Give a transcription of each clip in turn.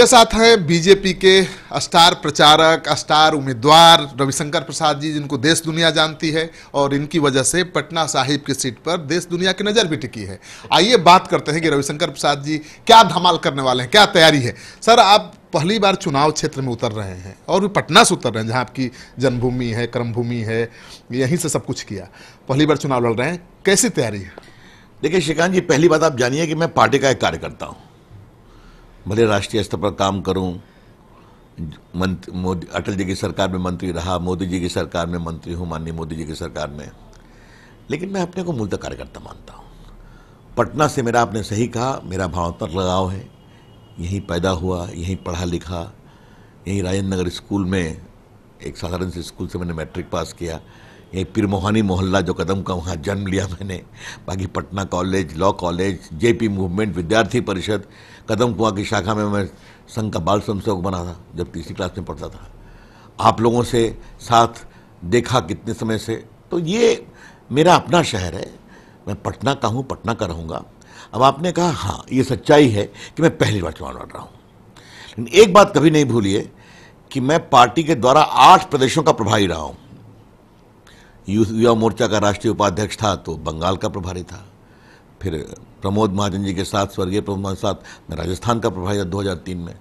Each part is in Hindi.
मेरे साथ हैं बीजेपी के स्टार प्रचारक स्टार उम्मीदवार रविशंकर प्रसाद जी जिनको देश दुनिया जानती है और इनकी वजह से पटना साहिब की सीट पर देश दुनिया की नज़र भी टिकी है आइए बात करते हैं कि रविशंकर प्रसाद जी क्या धमाल करने वाले हैं क्या तैयारी है सर आप पहली बार चुनाव क्षेत्र में उतर रहे हैं और भी पटना से उतर रहे हैं जहाँ आपकी जन्मभूमि है कर्मभूमि है यहीं से सब कुछ किया पहली बार चुनाव लड़ रहे हैं कैसी तैयारी है देखिए श्रीकांत जी पहली बात आप जानिए कि मैं पार्टी का एक कार्यकर्ता हूँ भले राष्ट्रीय स्तर पर काम करूं मंत्री अटल जी की सरकार में मंत्री रहा मोदी जी की सरकार में मंत्री हूं माननीय मोदी जी की सरकार में लेकिन मैं अपने को मूलतः कार्यकर्ता मानता हूं पटना से मेरा आपने सही कहा मेरा भावनात्मक लगाव है यहीं पैदा हुआ यहीं पढ़ा लिखा यहीं राजेंद्र नगर स्कूल में एक साधारण से स्कूल से मैंने मैट्रिक पास किया ये पिरमोहानी मोहल्ला जो कदम का वहाँ जन्म लिया मैंने बाकी Patna college law college JP movement Vidyarthi Parishad कदम कुआ की शाखा में मैं संघ का बाल संस्थाक बना था जब तीसरी क्लास में पढ़ता था आप लोगों से साथ देखा कितने समय से तो ये मेरा अपना शहर है मैं पटना का हूँ पटना का रहूँगा अब आपने कहा हाँ ये सच्चाई है कि मैं पहली बार चुनाव लड़ रहा हूँ लेकिन एक बात कभी नहीं भूलिए कि मैं पार्टी के द्वारा आठ प्रदेशों का प्रभारी रहा हूँ यूथ युवा मोर्चा का राष्ट्रीय उपाध्यक्ष था तो बंगाल का प्रभारी था फिर प्रमोद महाजन जी के साथ स्वर्गीय प्रमोद महाजन साथ मैं राजस्थान का प्रभारी था 2003 में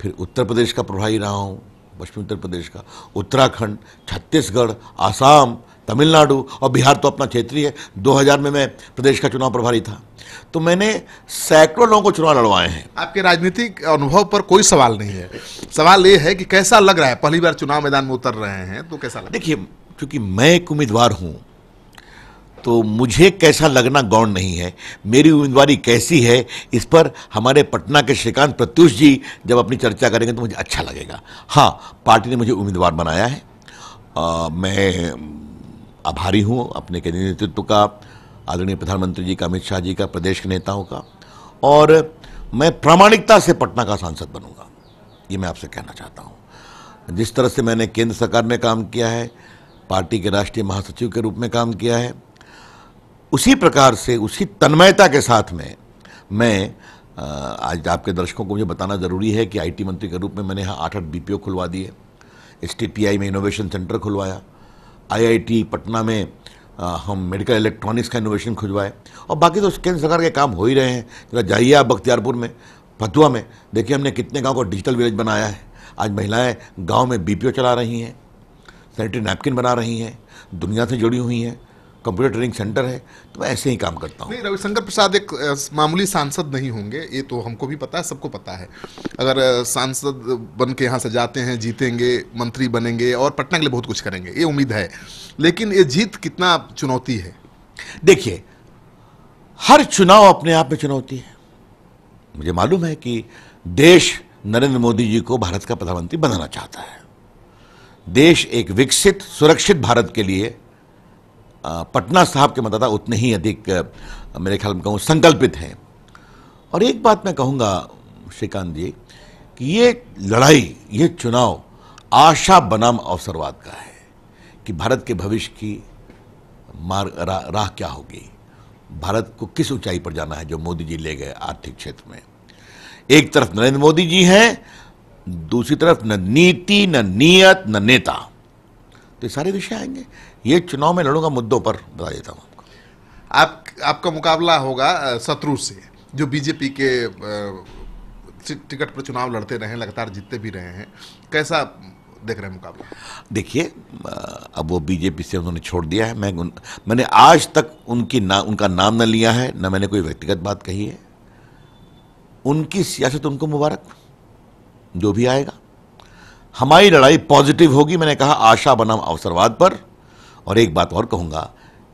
फिर उत्तर प्रदेश का प्रभारी रहा हूँ पश्चिमी उत्तर प्रदेश का उत्तराखंड छत्तीसगढ़ आसाम तमिलनाडु और बिहार तो अपना क्षेत्रीय है दो में मैं प्रदेश का चुनाव प्रभारी था तो मैंने सैकड़ों लोगों को चुनाव लड़वाए हैं आपके राजनीतिक अनुभव पर कोई सवाल नहीं है सवाल ये है कि कैसा लग रहा है पहली बार चुनाव मैदान में उतर रहे हैं तो कैसा देखिए क्योंकि मैं एक उम्मीदवार हूँ तो मुझे कैसा लगना गौण नहीं है मेरी उम्मीदवारी कैसी है इस पर हमारे पटना के श्रीकांत प्रत्युष जी जब अपनी चर्चा करेंगे तो मुझे अच्छा लगेगा हाँ पार्टी ने मुझे उम्मीदवार बनाया है आ, मैं आभारी हूँ अपने के नेतृत्व का आदरणीय प्रधानमंत्री जी का अमित शाह जी का प्रदेश के नेताओं का और मैं प्रामाणिकता से पटना का सांसद बनूंगा ये मैं आपसे कहना चाहता हूँ जिस तरह से मैंने केंद्र सरकार में काम किया है पार्टी के राष्ट्रीय महासचिव के रूप में काम किया है उसी प्रकार से उसी तन्मयता के साथ में मैं आज आपके दर्शकों को मुझे बताना ज़रूरी है कि आईटी मंत्री के रूप में मैंने यहाँ आठ आठ बी खुलवा दिए एस में इनोवेशन सेंटर खुलवाया आईआईटी पटना में हम मेडिकल इलेक्ट्रॉनिक्स का इनोवेशन खुलवाए और बाकी तो केंद्र सरकार के काम हो ही रहे हैं जरा जाइए आप बख्तियारपुर में फतुआ में देखिए हमने कितने गाँव को डिजिटल विलेज बनाया है आज महिलाएं गाँव में बीपीओ चला रही हैं सैनिटरी नैपकिन बना रही हैं दुनिया से जुड़ी हुई हैं कंप्यूटर ट्रेनिंग सेंटर है तो मैं ऐसे ही काम करता हूँ नहीं रविशंकर प्रसाद एक मामूली सांसद नहीं होंगे ये तो हमको भी पता है सबको पता है अगर सांसद बन के यहाँ से जाते हैं जीतेंगे मंत्री बनेंगे और पटना के लिए बहुत कुछ करेंगे ये उम्मीद है लेकिन ये जीत कितना चुनौती है देखिए हर चुनाव अपने आप में चुनौती है मुझे मालूम है कि देश नरेंद्र मोदी जी को भारत का प्रधानमंत्री बनाना चाहता है देश एक विकसित सुरक्षित भारत के लिए पटना साहब के मतदाता उतने ही अधिक मेरे ख्याल में कहूँ संकल्पित हैं और एक बात मैं कहूँगा श्रीकांत जी कि ये लड़ाई ये चुनाव आशा बनाम अवसरवाद का है कि भारत के भविष्य की मार्ग रा, राह क्या होगी भारत को किस ऊंचाई पर जाना है जो मोदी जी ले गए आर्थिक क्षेत्र में एक तरफ नरेंद्र मोदी जी हैं दूसरी तरफ न नीति न नीयत न नेता तो ये सारे विषय आएंगे ये चुनाव में लड़ूंगा मुद्दों पर बता देता हूँ आपको आप आपका मुकाबला होगा शत्रु से जो बीजेपी के टिकट पर चुनाव लड़ते रहे लगातार जीतते भी रहे हैं कैसा देख रहे हैं मुकाबला देखिए अब वो बीजेपी से उन्होंने छोड़ दिया है मैं मैंने आज तक उनकी ना उनका नाम न लिया है न मैंने कोई व्यक्तिगत बात कही है उनकी सियासत उनको मुबारक जो भी आएगा हमारी लड़ाई पॉजिटिव होगी मैंने कहा आशा बनाम अवसरवाद पर और एक बात और कहूँगा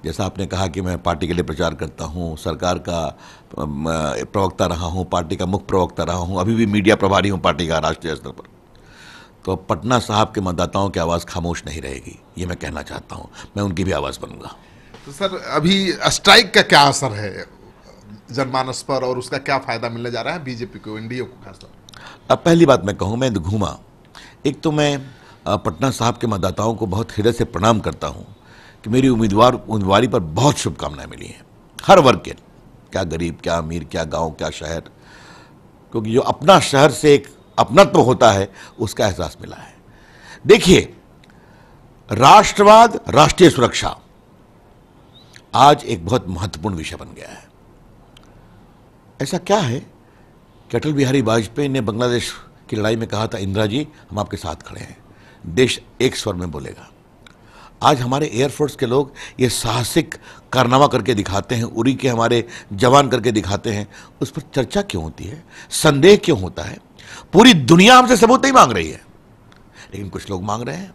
जैसा आपने कहा कि मैं पार्टी के लिए प्रचार करता हूँ सरकार का प्रवक्ता रहा हूँ पार्टी का मुख्य प्रवक्ता रहा हूँ अभी भी मीडिया प्रभारी हूँ पार्टी का राष्ट्रीय स्तर पर तो पटना साहब के मतदाताओं की आवाज़ खामोश नहीं रहेगी ये मैं कहना चाहता हूँ मैं उनकी भी आवाज़ बनूंगा तो सर अभी स्ट्राइक का क्या असर है जनमानस पर और उसका क्या फ़ायदा मिलने जा रहा है बीजेपी को एनडीए को खासतौर अब पहली बात मैं कहूँ मैं घूमा एक तो मैं पटना साहब के मतदाताओं को बहुत हृदय से प्रणाम करता हूँ कि मेरी उम्मीदवार उम्मीदवारी पर बहुत शुभकामनाएं मिली हैं हर वर्ग के क्या गरीब क्या अमीर क्या गांव क्या शहर क्योंकि जो अपना शहर से एक अपनत्व होता है उसका एहसास मिला है देखिए राष्ट्रवाद राष्ट्रीय सुरक्षा आज एक बहुत महत्वपूर्ण विषय बन गया है ऐसा क्या है कि अटल बिहारी वाजपेयी ने बांग्लादेश की लड़ाई में कहा था इंदिरा जी हम आपके साथ खड़े हैं देश एक स्वर में बोलेगा आज हमारे एयरफोर्स के लोग ये साहसिक कारनामा करके दिखाते हैं उरी के हमारे जवान करके दिखाते हैं उस पर चर्चा क्यों होती है संदेह क्यों होता है पूरी दुनिया हमसे सबूत नहीं मांग रही है लेकिन कुछ लोग मांग रहे हैं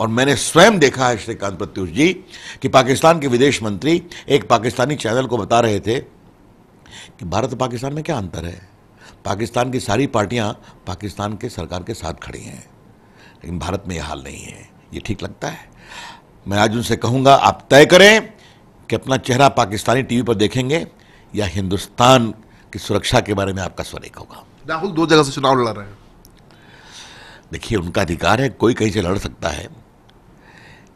और मैंने स्वयं देखा है श्रीकांत प्रत्युष जी कि पाकिस्तान के विदेश मंत्री एक पाकिस्तानी चैनल को बता रहे थे कि भारत और पाकिस्तान में क्या अंतर है पाकिस्तान की सारी पार्टियां पाकिस्तान के सरकार के साथ खड़ी हैं लेकिन भारत में यह हाल नहीं है ये ठीक लगता है मैं आज उनसे कहूंगा आप तय करें कि अपना चेहरा पाकिस्तानी टीवी पर देखेंगे या हिंदुस्तान की सुरक्षा के बारे में आपका स्वर एक होगा राहुल दो जगह से चुनाव लड़ रहे हैं देखिए उनका अधिकार है कोई कहीं से लड़ सकता है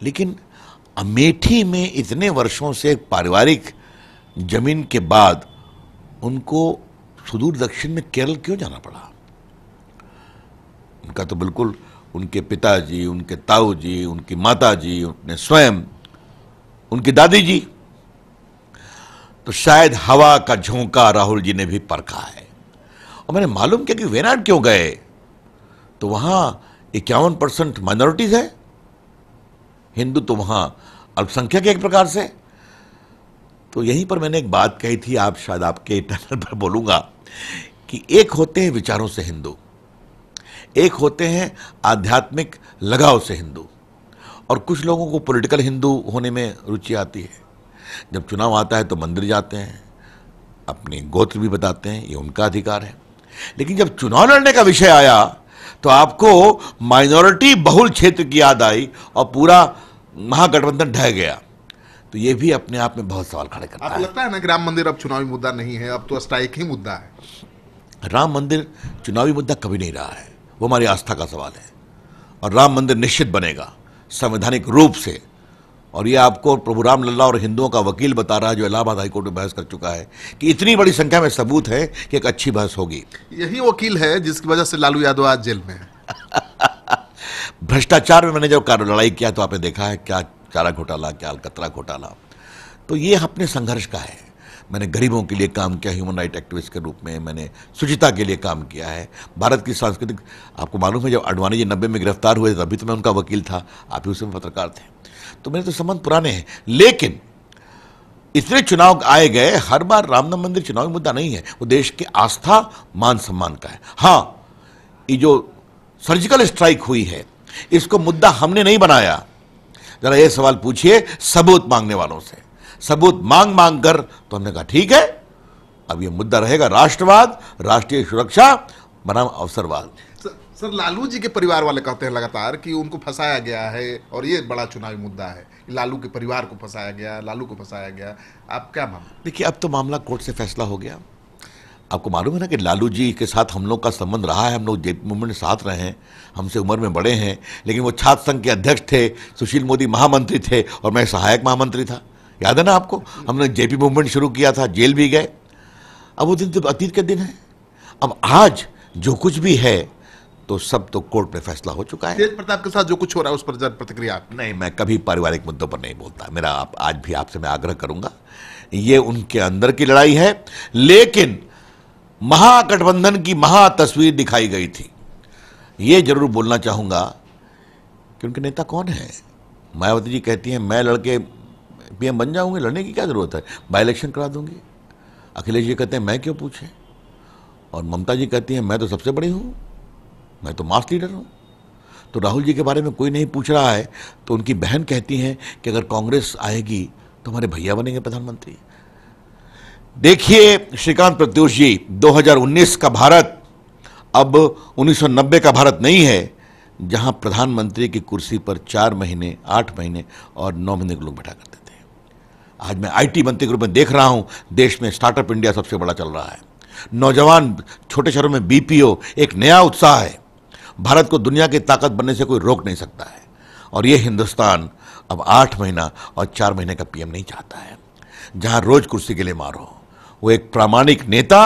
लेकिन अमेठी में इतने वर्षों से पारिवारिक जमीन के बाद उनको सुदूर दक्षिण में केरल क्यों जाना पड़ा उनका तो बिल्कुल उनके पिताजी उनके ताऊ जी उनकी माता जी उनने स्वयं उनकी दादी जी तो शायद हवा का झोंका राहुल जी ने भी परखा है और मैंने मालूम किया कि वेनाड क्यों गए तो वहां इक्यावन परसेंट माइनॉरिटीज़ है हिंदू तो वहां अल्पसंख्यक एक प्रकार से तो यहीं पर मैंने एक बात कही थी आप शायद आपके टनल पर बोलूँगा कि एक होते हैं विचारों से हिंदू एक होते हैं आध्यात्मिक लगाव से हिंदू और कुछ लोगों को पॉलिटिकल हिंदू होने में रुचि आती है जब चुनाव आता है तो मंदिर जाते हैं अपने गोत्र भी बताते हैं ये उनका अधिकार है लेकिन जब चुनाव लड़ने का विषय आया तो आपको माइनॉरिटी बहुल क्षेत्र की याद आई और पूरा महागठबंधन ढह गया तो ये भी अपने आप में बहुत सवाल खड़े करता है लगता है ना कि राम मंदिर अब चुनावी मुद्दा नहीं है अब तो स्ट्राइक ही मुद्दा है राम मंदिर चुनावी मुद्दा कभी नहीं रहा है वो हमारी आस्था का सवाल है और राम मंदिर निश्चित बनेगा संवैधानिक रूप से और ये आपको प्रभु राम लल्ला और हिंदुओं का वकील बता रहा है जो इलाहाबाद हाईकोर्ट में बहस कर चुका है कि इतनी बड़ी संख्या में सबूत है कि एक अच्छी बहस होगी यही वकील है जिसकी वजह से लालू यादव आज जेल में है भ्रष्टाचार में मैंने जब लड़ाई किया तो आपने देखा है क्या चारा घोटाला क्या अलकतरा घोटाला तो ये अपने संघर्ष का है मैंने गरीबों के लिए काम किया ह्यूमन राइट एक्टिविस्ट के रूप में मैंने शुचिता के लिए काम किया है भारत की सांस्कृतिक आपको मालूम है जब अडवाणी जी नब्बे में गिरफ्तार हुए तभी तो मैं उनका वकील था आप ही उसमें पत्रकार थे तो मेरे तो संबंध पुराने हैं लेकिन इतने चुनाव आए गए हर बार राम मंदिर चुनावी मुद्दा नहीं है वो देश की आस्था मान सम्मान का है हाँ ये जो सर्जिकल स्ट्राइक हुई है इसको मुद्दा हमने नहीं बनाया जरा ये सवाल पूछिए सबूत मांगने वालों से सबूत मांग मांग कर तो हमने कहा ठीक है अब ये मुद्दा रहेगा राष्ट्रवाद राष्ट्रीय सुरक्षा बनाम अवसरवाद सर, सर लालू जी के परिवार वाले कहते हैं लगातार कि उनको फंसाया गया है और ये बड़ा चुनावी मुद्दा है लालू के परिवार को फंसाया गया लालू को फंसाया गया आप क्या मान देखिए अब तो मामला कोर्ट से फैसला हो गया आपको मालूम है ना कि लालू जी के साथ हम लोग का संबंध रहा है हम लोग जेपी मूवमेंट साथ रहे हैं हमसे उम्र में बड़े हैं लेकिन वो छात्र संघ के अध्यक्ष थे सुशील मोदी महामंत्री थे और मैं सहायक महामंत्री था याद है ना आपको हमने जेपी मूवमेंट शुरू किया था जेल भी गए अब वो दिन तो अतीत के दिन है अब आज जो कुछ भी है तो सब तो कोर्ट में फैसला हो चुका है तेज प्रताप के साथ जो कुछ हो रहा है उस पर प्रतिक्रिया नहीं मैं कभी पारिवारिक मुद्दों पर नहीं बोलता मेरा आप आज भी आपसे मैं आग्रह करूंगा ये उनके अंदर की लड़ाई है लेकिन महागठबंधन की महा तस्वीर दिखाई गई थी ये जरूर बोलना चाहूँगा कि उनके नेता कौन है मायावती जी कहती हैं मैं लड़के पीएम बन जाऊँगी लड़ने की क्या ज़रूरत है बाई इलेक्शन करा दूँगी अखिलेश जी कहते हैं मैं क्यों पूछें और ममता जी कहती हैं मैं तो सबसे बड़ी हूँ मैं तो मास्ट लीडर हूँ तो राहुल जी के बारे में कोई नहीं पूछ रहा है तो उनकी बहन कहती हैं कि अगर कांग्रेस आएगी तो हमारे भैया बनेंगे प्रधानमंत्री देखिए श्रीकांत प्रत्युष जी 2019 का भारत अब 1990 का भारत नहीं है जहां प्रधानमंत्री की कुर्सी पर चार महीने आठ महीने और नौ महीने के लोग बैठा करते थे आज मैं आईटी मंत्री के रूप में देख रहा हूं देश में स्टार्टअप इंडिया सबसे बड़ा चल रहा है नौजवान छोटे शहरों में बीपीओ एक नया उत्साह है भारत को दुनिया की ताकत बनने से कोई रोक नहीं सकता है और ये हिंदुस्तान अब आठ महीना और चार महीने का पीएम नहीं चाहता है जहां रोज कुर्सी के लिए मारो वो एक प्रामाणिक नेता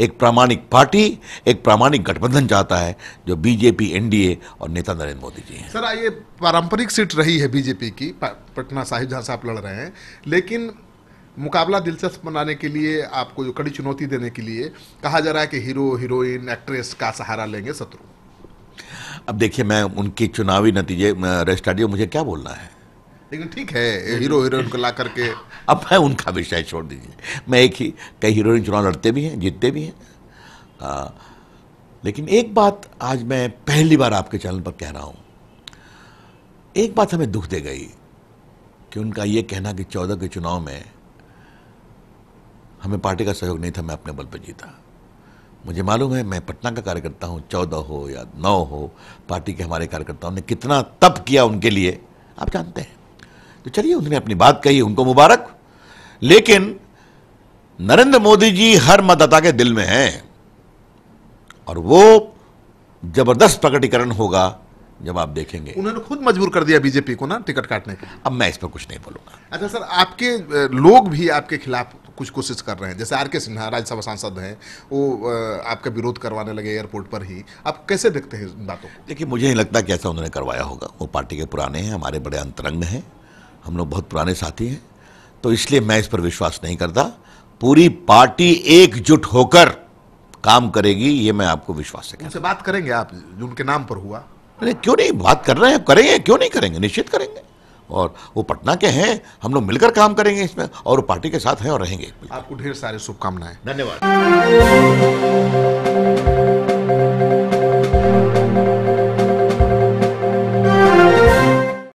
एक प्रामाणिक पार्टी एक प्रामाणिक गठबंधन चाहता है जो बीजेपी एनडीए और नेता नरेंद्र मोदी जी हैं सर ये पारंपरिक सीट रही है बीजेपी की पटना साहिब जहाँ से आप लड़ रहे हैं लेकिन मुकाबला दिलचस्प बनाने के लिए आपको जो कड़ी चुनौती देने के लिए कहा जा रहा है कि हीरो हीरोइन एक्ट्रेस का सहारा लेंगे शत्रु अब देखिए मैं उनके चुनावी नतीजे रजिस्ट्रार मुझे क्या बोलना है लेकिन ठीक है हीरो हीरोइन को ला करके अब मैं उनका विषय छोड़ दीजिए मैं एक ही कई हीरोइन चुनाव लड़ते भी हैं जीतते भी हैं लेकिन एक बात आज मैं पहली बार आपके चैनल पर कह रहा हूँ एक बात हमें दुख दे गई कि उनका ये कहना कि चौदह के चुनाव में हमें पार्टी का सहयोग नहीं था मैं अपने बल पर जीता मुझे मालूम है मैं पटना का कार्यकर्ता हूँ चौदह हो या नौ हो पार्टी के हमारे कार्यकर्ताओं ने कितना तप किया उनके लिए आप जानते हैं तो चलिए उन्होंने अपनी बात कही उनको मुबारक लेकिन नरेंद्र मोदी जी हर मतदाता के दिल में हैं और वो जबरदस्त प्रकटीकरण होगा जब आप देखेंगे उन्होंने खुद मजबूर कर दिया बीजेपी को ना टिकट काटने का अब मैं इस पर कुछ नहीं बोलूंगा अच्छा सर आपके लोग भी आपके खिलाफ कुछ कोशिश कर रहे हैं जैसे आर के सिन्हा राज्यसभा सांसद हैं वो आपका विरोध करवाने लगे एयरपोर्ट पर ही आप कैसे देखते हैं इन बातों देखिए मुझे नहीं लगता कि ऐसा उन्होंने करवाया होगा वो पार्टी के पुराने हैं हमारे बड़े अंतरंग हैं हम लोग बहुत पुराने साथी हैं तो इसलिए मैं इस पर विश्वास नहीं करता पूरी पार्टी एकजुट होकर काम करेगी ये मैं आपको विश्वास से उनसे बात करेंगे आप जो उनके नाम पर हुआ अरे क्यों नहीं बात कर रहे हैं करेंगे क्यों नहीं करेंगे निश्चित करेंगे और वो पटना के हैं हम लोग मिलकर काम करेंगे इसमें और वो पार्टी के साथ हैं और रहेंगे आपको ढेर सारे शुभकामनाएं धन्यवाद